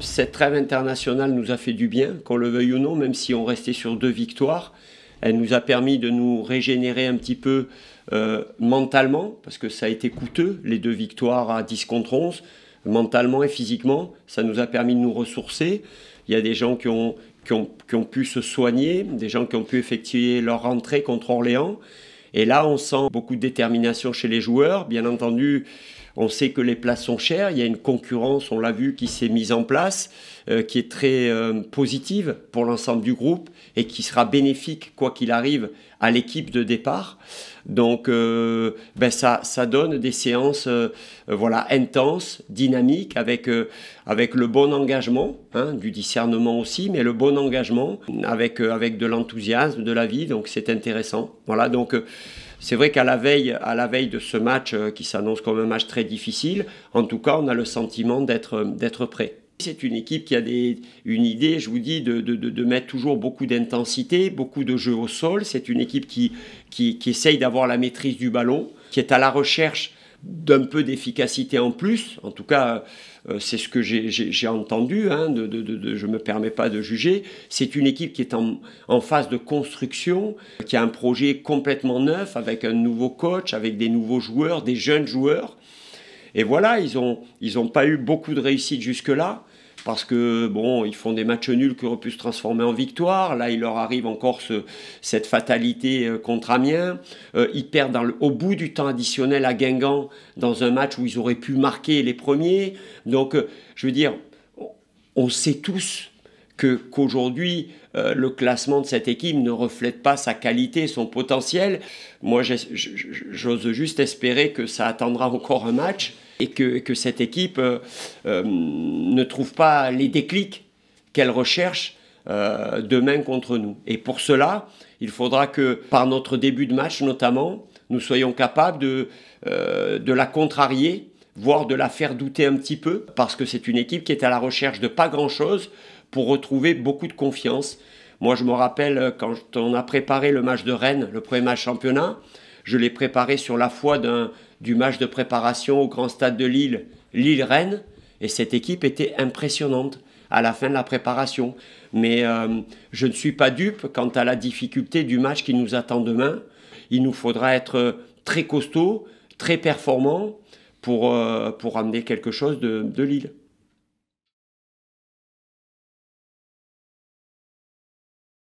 Cette trêve internationale nous a fait du bien, qu'on le veuille ou non, même si on restait sur deux victoires. Elle nous a permis de nous régénérer un petit peu euh, mentalement, parce que ça a été coûteux, les deux victoires à 10 contre 11, mentalement et physiquement. Ça nous a permis de nous ressourcer. Il y a des gens qui ont, qui ont, qui ont pu se soigner, des gens qui ont pu effectuer leur rentrée contre Orléans. Et là, on sent beaucoup de détermination chez les joueurs. Bien entendu, on sait que les places sont chères, il y a une concurrence, on l'a vu, qui s'est mise en place, euh, qui est très euh, positive pour l'ensemble du groupe et qui sera bénéfique, quoi qu'il arrive, à l'équipe de départ. Donc, euh, ben ça, ça donne des séances voilà, intenses, dynamiques, avec, avec le bon engagement, hein, du discernement aussi, mais le bon engagement, avec, avec de l'enthousiasme, de la vie. Donc, c'est intéressant. Voilà, donc... C'est vrai qu'à la veille, à la veille de ce match euh, qui s'annonce comme un match très difficile, en tout cas, on a le sentiment d'être euh, d'être prêt. C'est une équipe qui a des, une idée, je vous dis, de, mettre toujours beaucoup d'intensité, beaucoup de jeu au sol. C'est une équipe qui, qui, qui essaye d'avoir la maîtrise du ballon, qui est à la recherche d'un peu d'efficacité en plus. En tout cas, euh, c'est ce que j'ai entendu, hein, je ne me permets pas de juger. C'est une équipe qui est en, phase de construction, qui a un projet complètement neuf, avec un nouveau coach, avec des nouveaux joueurs, des jeunes joueurs. Et voilà, ils n'ont ils pas eu beaucoup de réussite jusque-là parce que bon, ils font des matchs nuls qui auraient pu se transformer en victoire. Là, il leur arrive encore cette fatalité euh, contre Amiens. Euh, ils perdent au bout du temps additionnel à Guingamp dans un match où ils auraient pu marquer les premiers. Donc, euh, je veux dire, on sait tous que qu'aujourd'hui euh, le classement de cette équipe ne reflète pas sa qualité, son potentiel. Moi, j'ose juste espérer que ça attendra encore un match et que, que cette équipe euh, euh, ne trouve pas les déclics qu'elle recherche demain contre nous. Et pour cela, il faudra que par notre début de match notamment, nous soyons capables de, de la contrarier voire de la faire douter un petit peu, parce que c'est une équipe qui est à la recherche de pas grand-chose, pour retrouver beaucoup de confiance. Moi, je me rappelle euh, quand on a préparé le match de Rennes, le premier match championnat, je l'ai préparé sur la foi du match de préparation au grand stade de Lille, Lille-Rennes, et cette équipe était impressionnante à la fin de la préparation. Mais euh, je ne suis pas dupe quant à la difficulté du match qui nous attend demain. Il nous faudra être euh, très costaud, très performant pour, pour amener quelque chose de Lille.